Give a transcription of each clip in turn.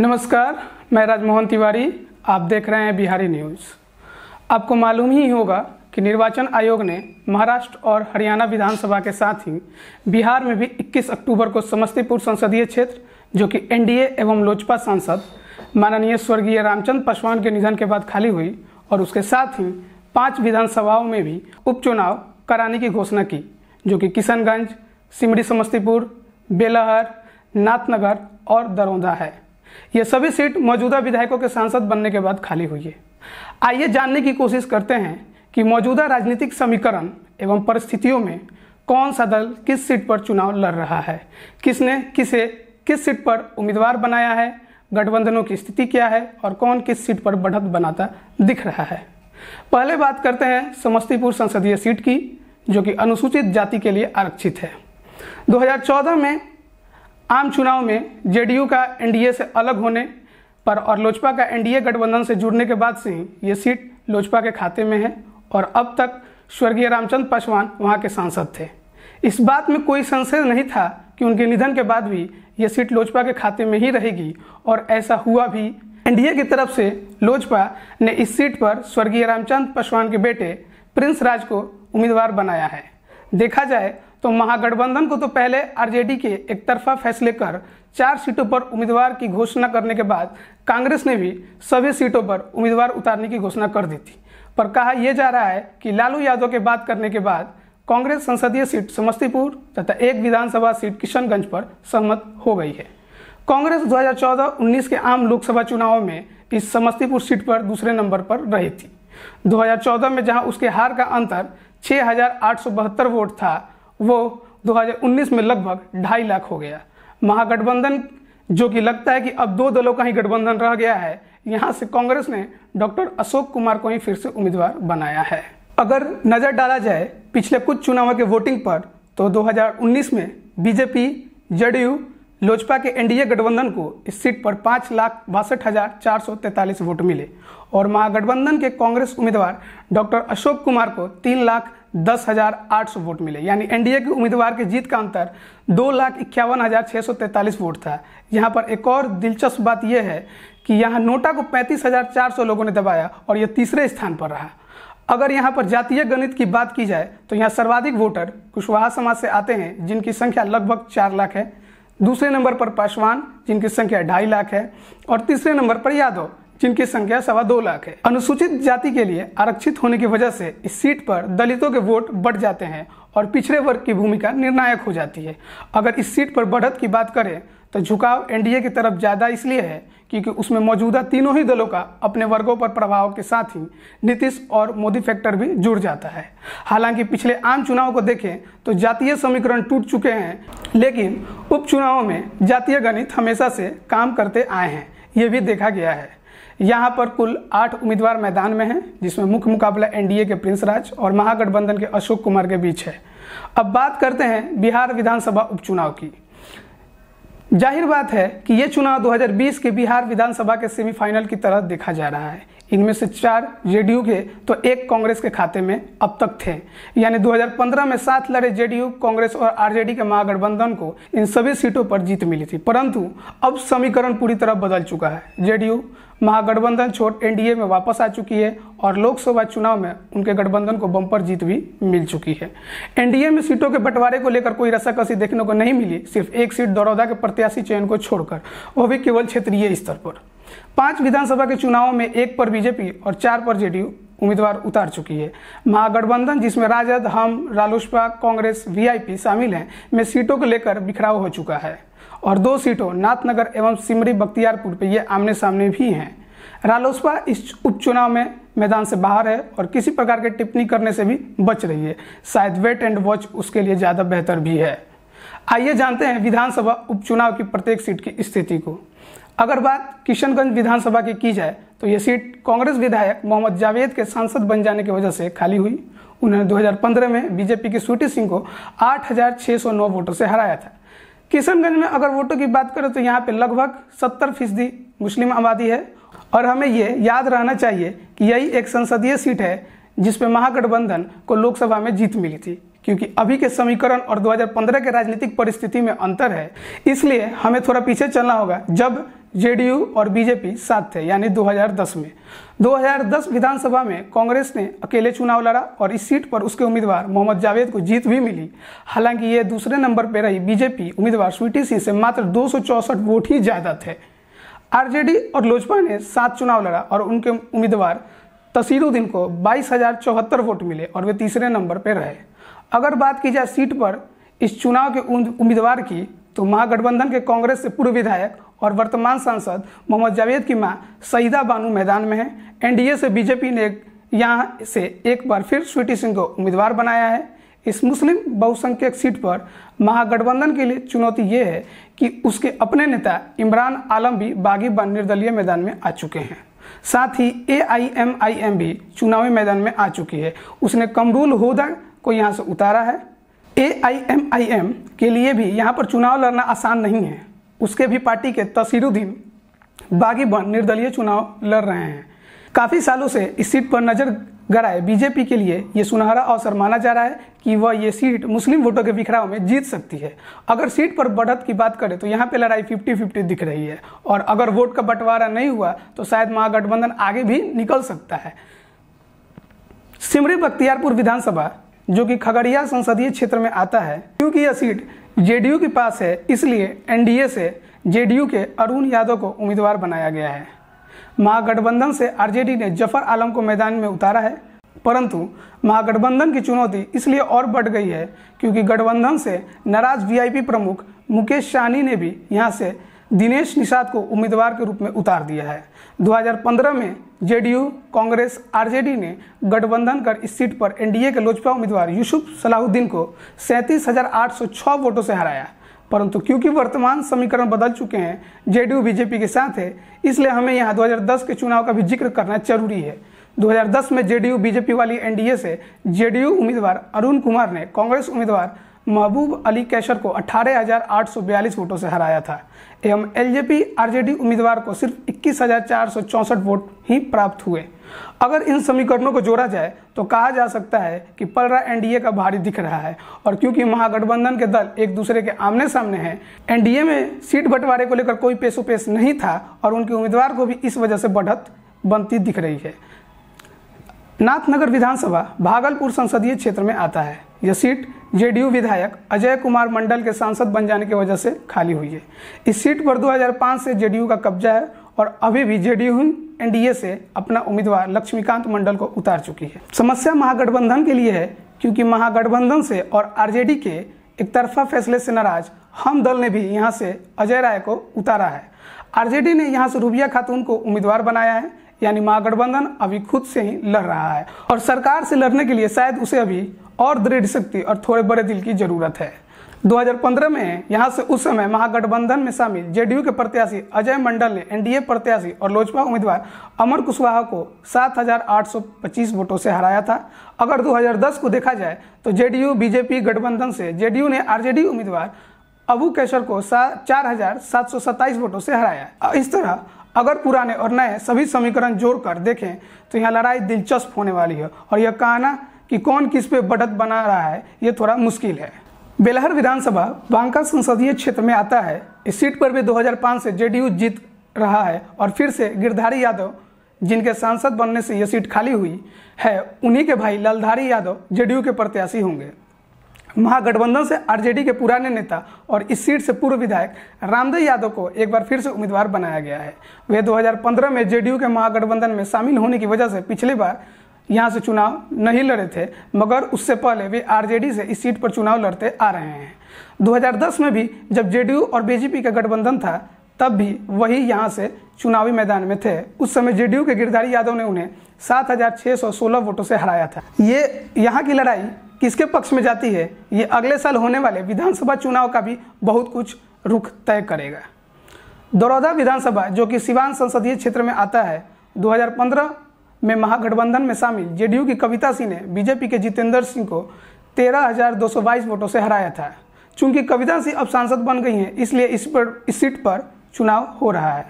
नमस्कार मैं राजमोहन तिवारी आप देख रहे हैं बिहारी न्यूज़ आपको मालूम ही होगा कि निर्वाचन आयोग ने महाराष्ट्र और हरियाणा विधानसभा के साथ ही बिहार में भी 21 अक्टूबर को समस्तीपुर संसदीय क्षेत्र जो कि एनडीए एवं लोजपा सांसद माननीय स्वर्गीय रामचंद्र पासवान के निधन के बाद खाली हुई और उसके साथ ही पाँच विधानसभाओं में भी उपचुनाव कराने की घोषणा की जो कि किशनगंज सिमरी समस्तीपुर बेलहर नाथनगर और दरौंदा है ये सभी सीट मौजूदा विधायकों के सांसद बनने के बाद खाली हुई है आइए जानने की कोशिश करते हैं कि मौजूदा राजनीतिक समीकरण एवं परिस्थितियों में कौन सा दल किस सीट पर चुनाव लड़ रहा है किसने किसे किस सीट पर उम्मीदवार बनाया है गठबंधनों की स्थिति क्या है और कौन किस सीट पर बढ़त बनाता दिख रहा है पहले बात करते हैं समस्तीपुर संसदीय सीट की जो कि अनुसूचित जाति के लिए आरक्षित है 2014 में आम चुनाव में जेडीयू का एनडीए से अलग होने पर और लोजपा का एनडीए गठबंधन से जुड़ने के बाद से ही ये सीट लोजपा के खाते में है और अब तक स्वर्गीय रामचंद्र पासवान वहाँ के सांसद थे इस बात में कोई संशय नहीं था कि उनके निधन के बाद भी ये सीट लोजपा के खाते में ही रहेगी और ऐसा हुआ भी एनडीए की तरफ से लोजपा ने इस सीट पर स्वर्गीय रामचंद्र पासवान के बेटे प्रिंस राज को उम्मीदवार बनाया है देखा जाए तो महागठबंधन को तो पहले आरजेडी के एक तरफा फैसले कर चार सीटों पर उम्मीदवार की घोषणा करने के बाद कांग्रेस ने भी सभी सीटों पर उम्मीदवार उतारने की घोषणा कर दी थी पर कहा यह जा रहा है कि लालू यादव के बात करने के बाद कांग्रेस संसदीय सीट समस्तीपुर तथा एक विधानसभा सीट किशनगंज पर सहमत हो गई है कांग्रेस 2014-19 के आम लोकसभा चुनाव में इस समस्तीपुर सीट पर दूसरे नंबर पर रही थी 2014 में जहां उसके हार का अंतर छः वोट था वो 2019 में लगभग ढाई लाख हो गया महागठबंधन जो कि लगता है कि अब दो दलों का ही गठबंधन रह गया है यहाँ से कांग्रेस ने डॉक्टर अशोक कुमार को ही फिर से उम्मीदवार बनाया है अगर नजर डाला जाए पिछले कुछ चुनावों के वोटिंग पर तो 2019 में बीजेपी जेडीयू लोजपा के एनडीए गठबंधन को इस सीट पर पाँच लाख बासठ हजार चार सौ तैंतालीस वोट मिले और महागठबंधन के कांग्रेस उम्मीदवार डॉक्टर अशोक कुमार को तीन लाख दस हजार आठ सौ वोट मिले यानी एनडीए के उम्मीदवार के जीत का अंतर दो लाख इक्यावन हजार छः सौ तैंतालीस वोट था यहाँ पर एक और दिलचस्प बात यह है कि यहाँ नोटा को पैंतीस हजार चार सौ लोगों ने दबाया और यह तीसरे स्थान पर रहा अगर यहाँ पर जातीय गणित की बात की जाए तो यहाँ सर्वाधिक वोटर कुशवाहा समाज से आते हैं जिनकी संख्या लगभग चार लाख है दूसरे नंबर पर पासवान जिनकी संख्या ढाई लाख है और तीसरे नंबर पर यादव जिनकी संख्या सवा दो लाख है अनुसूचित जाति के लिए आरक्षित होने की वजह से इस सीट पर दलितों के वोट बढ़ जाते हैं और पिछड़े वर्ग की भूमिका निर्णायक हो जाती है अगर इस सीट पर बढ़त की बात करें तो झुकाव एनडीए की तरफ ज़्यादा इसलिए है क्योंकि उसमें मौजूदा तीनों ही दलों का अपने वर्गों पर प्रभाव के साथ ही नीतीश और मोदी फैक्टर भी जुड़ जाता है हालांकि पिछले आम चुनाव को देखें तो जातीय समीकरण टूट चुके हैं लेकिन उपचुनाव में जातीय गणित हमेशा से काम करते आए हैं ये भी देखा गया है यहाँ पर कुल आठ उम्मीदवार मैदान में हैं जिसमें मुख्य मुकाबला एनडीए के प्रिंस राज और महागठबंधन के अशोक कुमार के बीच है अब बात करते हैं बिहार विधानसभा उपचुनाव की जाहिर बात है कि ये चुनाव 2020 के बिहार विधानसभा के सेमीफाइनल की तरह देखा जा रहा है इनमें से चार जेडीयू के तो एक कांग्रेस के खाते में अब तक थे यानी 2015 में साथ लड़े जेडीयू कांग्रेस और आरजेडी के महागठबंधन को इन सभी सीटों पर जीत मिली थी परंतु अब समीकरण पूरी तरह बदल चुका है जेडीयू महागठबंधन छोड़ एनडीए में वापस आ चुकी है और लोकसभा चुनाव में उनके गठबंधन को बम्पर जीत भी मिल चुकी है एनडीए में सीटों के बंटवारे को लेकर कोई रसाकसी देखने को नहीं मिली सिर्फ एक सीट दरौदा के प्रत्याशी चयन को छोड़कर वो भी केवल क्षेत्रीय स्तर पर पांच विधानसभा के चुनावों में एक पर बीजेपी और चार पर जेडीयू उम्मीदवार उतार चुकी है महागठबंधन जिसमें राजद हम रालोसपा कांग्रेस वीआईपी शामिल हैं में सीटों को लेकर बिखराव हो चुका है और दो सीटों नाथनगर एवं सिमरी बख्तियारपुर पर ये आमने सामने भी हैं रालोसपा इस उपचुनाव में मैदान से बाहर है और किसी प्रकार के टिप्पणी करने से भी बच रही है शायद वेट एंड वॉच उसके लिए ज़्यादा बेहतर भी है आइए जानते हैं विधानसभा उपचुनाव की प्रत्येक सीट की स्थिति को अगर बात किशनगंज विधानसभा की की जाए तो यह सीट कांग्रेस विधायक मोहम्मद जावेद के सांसद बन जाने की वजह से खाली हुई उन्होंने 2015 में बीजेपी के सूटी सिंह को 8,609 वोटों से हराया था किशनगंज में अगर वोटों की बात करें तो यहाँ पे लगभग 70 फीसदी मुस्लिम आबादी है और हमें ये याद रहना चाहिए कि यही एक संसदीय सीट है जिसमें महागठबंधन को लोकसभा में जीत मिली थी क्योंकि अभी के समीकरण और 2015 के राजनीतिक परिस्थिति में अंतर है इसलिए हमें थोड़ा पीछे चलना होगा जब जेडीयू और बीजेपी साथ थे यानी 2010 में 2010 विधानसभा में कांग्रेस ने अकेले चुनाव लड़ा और इस सीट पर उसके उम्मीदवार मोहम्मद जावेद को जीत भी मिली हालांकि ये दूसरे नंबर पर रही बीजेपी उम्मीदवार स्वीटी सिंह से मात्र दो वोट ही ज़्यादा थे आरजेडी और लोजपा ने सात चुनाव लड़ा और उनके उम्मीदवार तसीरुद्दीन को बाईस हजार चौहत्तर वोट मिले और वे तीसरे नंबर पर रहे अगर बात की जाए सीट पर इस चुनाव के उम्मीदवार की तो महागठबंधन के कांग्रेस से पूर्व विधायक और वर्तमान सांसद मोहम्मद जावेद की मां सईदा बानू मैदान में है एनडीए से बीजेपी ने यहाँ से एक बार फिर स्वीटी सिंह को उम्मीदवार बनाया है इस मुस्लिम बहुसंख्यक सीट पर महागठबंधन के लिए चुनौती ये है कि उसके अपने नेता इमरान आलम भी बागी बन निर्दलीय मैदान में आ चुके हैं साथ ही ए आई आई एम एम भी चुनावी मैदान में आ चुकी है उसने कमरूल होदा को यहाँ से उतारा है ए आई आई एम एम के लिए भी यहाँ पर चुनाव लड़ना आसान नहीं है उसके भी पार्टी के तसीरुद्दीन बागी बन निर्दलीय चुनाव लड़ रहे हैं काफ़ी सालों से इस सीट पर नज़र है बीजेपी के लिए ये सुनहरा अवसर माना जा रहा है कि वह ये सीट मुस्लिम वोटों के बिखराव में जीत सकती है अगर सीट पर बढ़त की बात करें तो यहाँ पे लडाई फिफ्टी फिफ्टी दिख रही है और अगर वोट का बंटवारा नहीं हुआ तो शायद महागठबंधन आगे भी निकल सकता है सिमरी बख्तियारपुर विधानसभा जो कि खगड़िया संसदीय क्षेत्र में आता है क्योंकि यह सीट जेडीयू के पास है इसलिए एनडीए से जेडीयू के अरुण यादव को उम्मीदवार बनाया गया है महागठबंधन से आरजेडी ने जफर आलम को मैदान में उतारा है परंतु महागठबंधन की चुनौती इसलिए और बढ़ गई है क्योंकि गठबंधन से नाराज वीआईपी प्रमुख मुकेश सहनी ने भी यहां से दिनेश निषाद को उम्मीदवार के रूप में उतार दिया है 2015 में जेडीयू कांग्रेस आरजेडी ने गठबंधन कर इस सीट पर एनडीए के लोजपा उम्मीदवार यूसुफ सलाहुद्दीन को सैंतीस वोटों से हराया परंतु क्योंकि वर्तमान समीकरण बदल चुके हैं जेडीयू बीजेपी के साथ है इसलिए हमें यहाँ 2010 के चुनाव का भी जिक्र करना जरूरी है 2010 में जेडीयू बीजेपी वाली एनडीए से जेडीयू उम्मीदवार अरुण कुमार ने कांग्रेस उम्मीदवार महबूब अली कैशर को 18,842 वोटों से हराया था एवं एलजेपी आरजेडी उम्मीदवार को सिर्फ इक्कीस वोट ही प्राप्त हुए अगर इन समीकरणों को जोड़ा जाए तो कहा जा सकता है कि पलरा एनडीए का भारी दिख रहा है और क्योंकि महागठबंधन के दल एक दूसरे के आमने सामने हैं एनडीए में सीट बंटवारे को लेकर कोई पेशो पेश नहीं था और उनके उम्मीदवार को भी इस वजह से बढ़त बनती दिख रही है नाथनगर विधानसभा भागलपुर संसदीय क्षेत्र में आता है यह सीट जेडीयू विधायक अजय कुमार मंडल के सांसद बन जाने की वजह से खाली हुई है इस सीट पर 2005 से जेडीयू का कब्जा है और अभी भी जेडीयू एनडीए से अपना उम्मीदवार लक्ष्मीकांत मंडल को उतार चुकी है समस्या महागठबंधन के लिए है क्योंकि महागठबंधन से और आरजेडी के एक तरफा फैसले से नाराज हम दल ने भी यहाँ से अजय राय को उतारा है आरजेडी ने यहाँ से रूबिया खातून को उम्मीदवार बनाया है यानी महागठबंधन अभी खुद से ही लड़ रहा है और सरकार से लड़ने के लिए शायद उसे अभी और दृढ़ शक्ति और थोड़े बड़े दिल की जरूरत है 2015 में यहां से उस समय महागठबंधन में शामिल जेडीयू के प्रत्याशी अजय मंडल ने एनडीए प्रत्याशी और लोजपा उम्मीदवार अमर कुशवाहा को 7,825 वोटों से हराया था अगर 2010 को देखा जाए तो जेडीयू बीजेपी गठबंधन से जेडीयू ने आरजेडी उम्मीदवार अबू केशर को चार वोटों से हराया इस तरह अगर पुराने और नए सभी समीकरण जोड़कर देखें तो यहाँ लड़ाई दिलचस्प होने वाली है और यह कहना कि कौन किस पे बढ़त बना रहा है ये थोड़ा मुश्किल है बेलहर विधानसभा बांका संसदीय क्षेत्र में आता है इस सीट पर भी 2005 से जेडीयू जीत रहा है और फिर से गिरधारी यादव जिनके सांसद बनने से यह सीट खाली हुई है उन्हीं के भाई लालधारी यादव जेडीयू के प्रत्याशी होंगे महागठबंधन से आरजेडी के पुराने नेता और इस सीट से पूर्व विधायक रामदेव यादव को एक बार फिर से उम्मीदवार बनाया गया है वे 2015 में जेडीयू के महागठबंधन में शामिल होने की वजह से पिछली बार यहां से चुनाव नहीं लड़े थे मगर उससे पहले वे आरजेडी से इस सीट पर चुनाव लड़ते आ रहे हैं 2010 में भी जब जेडीयू और बीजेपी का गठबंधन था तब भी वही यहाँ से चुनावी मैदान में थे उस समय जेडीयू के गिरधारी यादव ने उन्हें 7,616 वोटों से हराया था ये यहाँ की लड़ाई किसके पक्ष में जाती है ये अगले साल होने वाले विधानसभा चुनाव का भी बहुत कुछ रुख तय करेगा दरौदा विधानसभा जो कि सिवान संसदीय क्षेत्र में आता है 2015 में महागठबंधन में शामिल जेडीयू की कविता सिंह ने बीजेपी के जितेंद्र सिंह को 13,222 वोटों से हराया था चूंकि कविता सिंह अब सांसद बन गई हैं इसलिए इस पर इस सीट पर चुनाव हो रहा है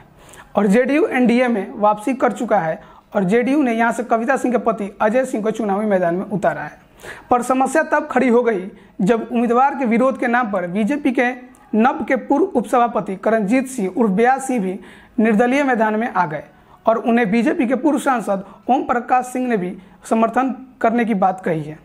और जेडीयू एनडीए में वापसी कर चुका है और जेडीयू ने यहाँ से कविता सिंह के पति अजय सिंह को चुनावी मैदान में उतारा है पर समस्या तब खड़ी हो गई जब उम्मीदवार के विरोध के नाम पर बीजेपी के नब के पूर्व उपसभापति करणजीत सिंह उर्फ ब्यास सिंह भी निर्दलीय मैदान में आ गए और उन्हें बीजेपी के पूर्व सांसद ओम प्रकाश सिंह ने भी समर्थन करने की बात कही है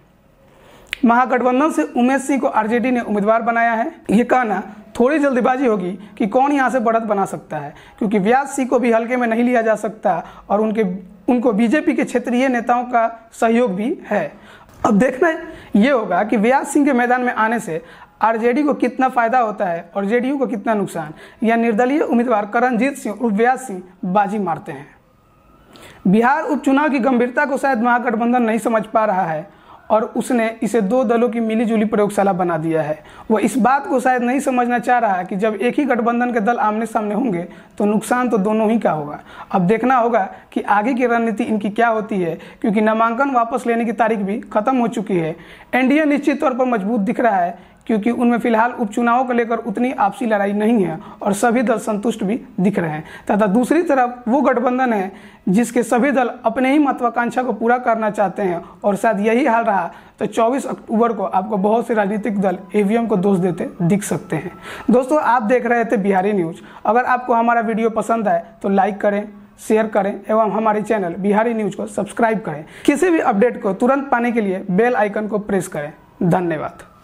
महागठबंधन से उमेश सिंह को आरजेडी ने उम्मीदवार बनाया है ये कहना थोड़ी जल्दीबाजी होगी कि कौन यहाँ से बढ़त बना सकता है क्योंकि व्यास सिंह को भी हल्के में नहीं लिया जा सकता और उनके उनको बीजेपी के क्षेत्रीय नेताओं का सहयोग भी है अब देखना ये होगा कि व्यास सिंह के मैदान में आने से आरजेडी को कितना फायदा होता है और जेडीयू को कितना नुकसान या निर्दलीय उम्मीदवार करणजीत सिंह और व्यास सिंह बाजी मारते हैं बिहार उपचुनाव की गंभीरता को शायद महागठबंधन नहीं समझ पा रहा है और उसने इसे दो दलों की मिलीजुली प्रयोगशाला बना दिया है वह इस बात को शायद नहीं समझना चाह रहा कि जब एक ही गठबंधन के दल आमने सामने होंगे तो नुकसान तो दोनों ही का होगा अब देखना होगा कि आगे की रणनीति इनकी क्या होती है क्योंकि नामांकन वापस लेने की तारीख भी खत्म हो चुकी है एनडीए निश्चित तौर पर मजबूत दिख रहा है क्योंकि उनमें फिलहाल उपचुनाव को लेकर उतनी आपसी लड़ाई नहीं है और सभी दल संतुष्ट भी दिख रहे हैं तथा दूसरी तरफ वो गठबंधन है जिसके सभी दल अपने ही महत्वाकांक्षा को पूरा करना चाहते हैं और शायद यही हाल रहा तो 24 अक्टूबर को आपको बहुत से राजनीतिक दल ईवीएम को दोष देते दिख सकते हैं दोस्तों आप देख रहे थे बिहारी न्यूज अगर आपको हमारा वीडियो पसंद आए तो लाइक करें शेयर करें एवं हमारे चैनल बिहारी न्यूज को सब्सक्राइब करें किसी भी अपडेट को तुरंत पाने के लिए बेल आइकन को प्रेस करें धन्यवाद